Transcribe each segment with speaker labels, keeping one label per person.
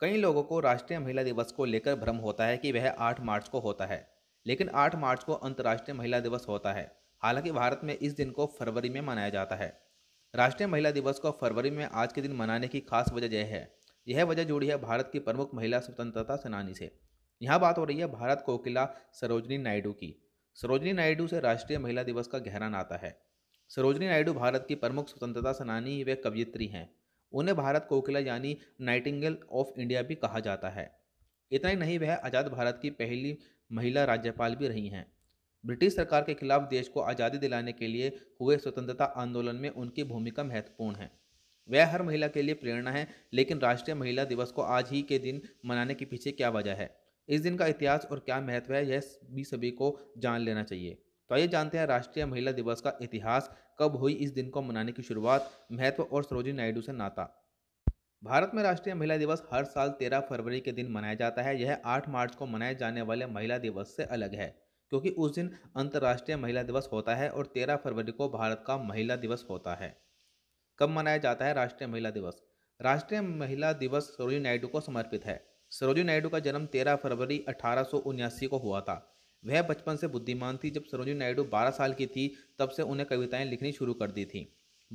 Speaker 1: कई लोगों को राष्ट्रीय महिला दिवस को लेकर भ्रम होता है कि वह 8 मार्च को होता है लेकिन 8 मार्च को अंतर्राष्ट्रीय महिला दिवस होता है हालांकि भारत में इस दिन को फरवरी में मनाया जाता है राष्ट्रीय महिला दिवस को फरवरी में आज के दिन मनाने की खास वजह यह है यह वजह जुड़ी है भारत की प्रमुख महिला स्वतंत्रता सेनानी से यहाँ बात हो रही है भारत कोकिला सरोजनी नायडू की सरोजनी नायडू से राष्ट्रीय महिला दिवस का गहरा नाता है सरोजनी नायडू भारत की प्रमुख स्वतंत्रता सेनानी व कवयित्री हैं उन्हें भारत कोकिला यानी नाइटिंगल ऑफ इंडिया भी कहा जाता है इतना ही नहीं वह आज़ाद भारत की पहली महिला राज्यपाल भी रही हैं ब्रिटिश सरकार के खिलाफ देश को आज़ादी दिलाने के लिए हुए स्वतंत्रता आंदोलन में उनकी भूमिका महत्वपूर्ण है वह हर महिला के लिए प्रेरणा है लेकिन राष्ट्रीय महिला दिवस को आज ही के दिन मनाने के पीछे क्या वजह है इस दिन का इतिहास और क्या महत्व है यह भी सभी को जान लेना चाहिए तो आइए जानते हैं राष्ट्रीय महिला दिवस का इतिहास कब हुई इस दिन को मनाने की शुरुआत महत्व और सरोजिनी नायडू से नाता भारत में राष्ट्रीय महिला दिवस हर साल 13 फरवरी के दिन मनाया जाता है यह 8 मार्च को मनाए जाने वाले महिला दिवस से अलग है क्योंकि उस दिन अंतर्राष्ट्रीय महिला दिवस होता है और 13 फरवरी को भारत का महिला दिवस होता है कब मनाया जाता है राष्ट्रीय महिला दिवस राष्ट्रीय महिला दिवस सरोजिनी नायडू को समर्पित है सरोजिनी नायडू का जन्म तेरह फरवरी अठारह को हुआ था वह बचपन से बुद्धिमान थी जब सरोजिनी नायडू 12 साल की थी तब से उन्हें कविताएं लिखनी शुरू कर दी थी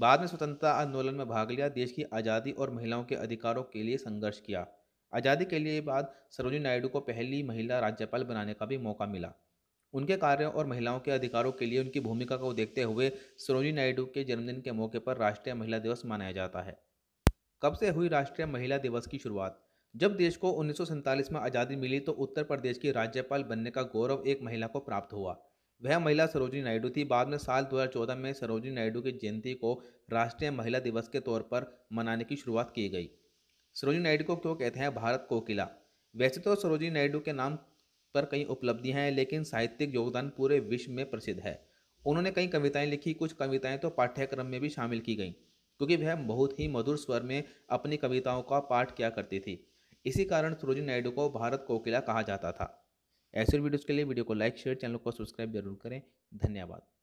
Speaker 1: बाद में स्वतंत्रता आंदोलन में भाग लिया देश की आज़ादी और महिलाओं के अधिकारों के लिए संघर्ष किया आज़ादी के लिए बाद सरोजिनी नायडू को पहली महिला राज्यपाल बनाने का भी मौका मिला उनके कार्यों और महिलाओं के अधिकारों के लिए उनकी भूमिका को देखते हुए सरोजिनी नायडू के जन्मदिन के मौके पर राष्ट्रीय महिला दिवस मनाया जाता है कब से हुई राष्ट्रीय महिला दिवस की शुरुआत जब देश को उन्नीस में आज़ादी मिली तो उत्तर प्रदेश की राज्यपाल बनने का गौरव एक महिला को प्राप्त हुआ वह महिला सरोजिनी नायडू थी बाद में साल 2014 में सरोजिनी नायडू की जयंती को राष्ट्रीय महिला दिवस के तौर पर मनाने की शुरुआत की गई सरोजिनी नायडू को क्यों कहते हैं भारत कोकिला वैसे तो सरोजिनी नायडू के नाम पर कई उपलब्धियां हैं लेकिन साहित्यिक योगदान पूरे विश्व में प्रसिद्ध है उन्होंने कई कविताएं लिखी कुछ कविताएं तो पाठ्यक्रम में भी शामिल की गईं क्योंकि वह बहुत ही मधुर स्वर में अपनी कविताओं का पाठ किया करती थी इसी कारण सरोजिनी नायडू को भारत कोकिला कहा जाता था ऐसे वीडियोज़ के लिए वीडियो को लाइक शेयर चैनल को सब्सक्राइब जरूर करें धन्यवाद